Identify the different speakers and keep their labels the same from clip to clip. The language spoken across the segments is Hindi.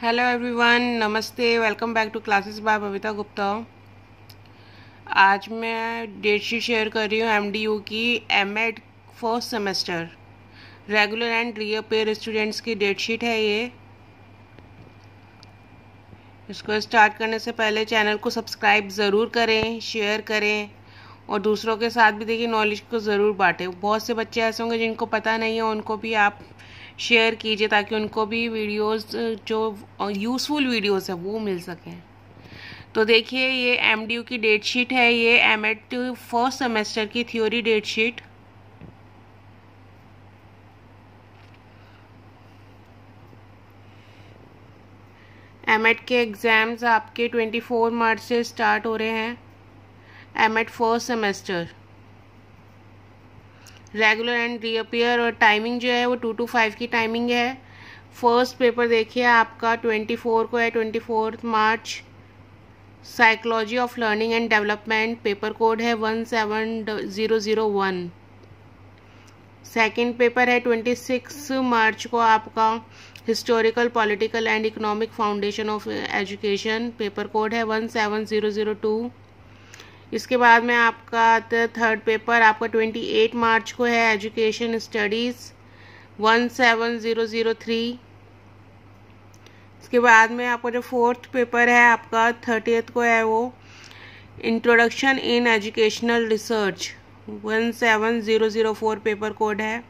Speaker 1: हेलो एवरीवन नमस्ते welcome back to classes by Babita Gupta आज मैं डेट शीट शेयर कर रही हूँ एमडीयू की MEd first semester regular and reappear students की डेट शीट है ये इसको स्टार्ट करने से पहले चैनल को सब्सक्राइब ज़रूर करें शेयर करें और दूसरों के साथ भी देखिए नॉलेज को ज़रूर बांटें बहुत से बच्चे ऐसे होंगे जिनको पता नहीं है उनको भी आप शेयर कीजिए ताकि उनको भी वीडियोस जो यूज़फुल वीडियोस है वो मिल सकें तो देखिए ये एम की डेट शीट है ये एम एड फर्स्ट सेमेस्टर की थ्योरी डेट शीट एम के एग्ज़ाम्स आपके 24 मार्च से स्टार्ट हो रहे हैं M first semester regular and reappear और टाइमिंग जो है वो टू टू फाइव की टाइमिंग है फर्स्ट पेपर देखिए आपका ट्वेंटी फोर को है twenty fourth March psychology of learning and development paper code है one seven zero zero one second paper है ट्वेंटी सिक्स मार्च को आपका historical political and economic foundation of education paper code है one seven zero zero two इसके बाद में आपका थर्ड पेपर आपका ट्वेंटी एट मार्च को है education studies one seven zero zero three इसके बाद में आपका जो फोर्थ पेपर है आपका थर्टीथ को है वो introduction in educational research one seven zero zero four paper code है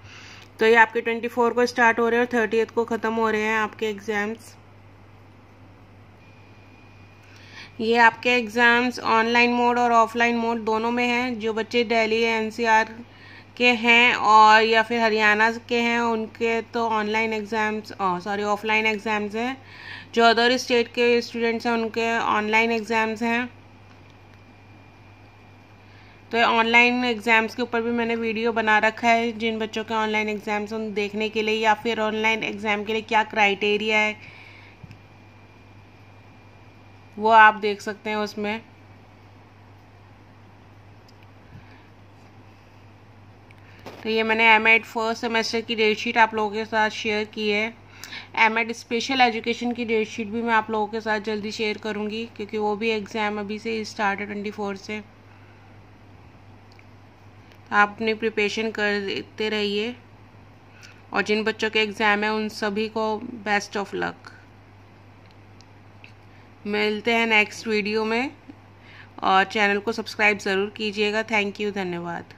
Speaker 1: तो ये आपके ट्वेंटी फोर को स्टार्ट हो रहे हैं और थर्टीथ को ख़त्म हो रहे हैं आपके एग्ज़ाम्स ये आपके एग्ज़ाम्स ऑनलाइन मोड और ऑफलाइन मोड दोनों में हैं जो बच्चे दिल्ली एनसीआर के हैं और या फिर हरियाणा के हैं उनके तो online exams sorry offline exams हैं जो अदर स्टेट के स्टूडेंट्स हैं उनके ऑनलाइन एग्ज़ाम्स हैं तो ऑनलाइन एग्ज़ाम्स के ऊपर भी मैंने वीडियो बना रखा है जिन बच्चों के ऑनलाइन एग्ज़ाम्स उन देखने के लिए या फिर ऑनलाइन एग्ज़ाम के लिए क्या क्राइटेरिया है वो आप देख सकते हैं उसमें तो ये मैंने एम एड फर्स्ट सेमेस्टर की डेट शीट आप लोगों के साथ शेयर की है एम एड स्पेशल एजुकेशन की डेट शीट भी मैं आप लोगों के साथ जल्दी शेयर करूँगी क्योंकि वो भी एग्ज़ाम अभी से स्टार्ट है ट्वेंटी फोर से आप अपनी प्रिपेशन करते रहिए और जिन बच्चों के एग्ज़ाम है उन सभी को बेस्ट ऑफ लक मिलते हैं नेक्स्ट वीडियो में और चैनल को सब्सक्राइब ज़रूर कीजिएगा थैंक यू धन्यवाद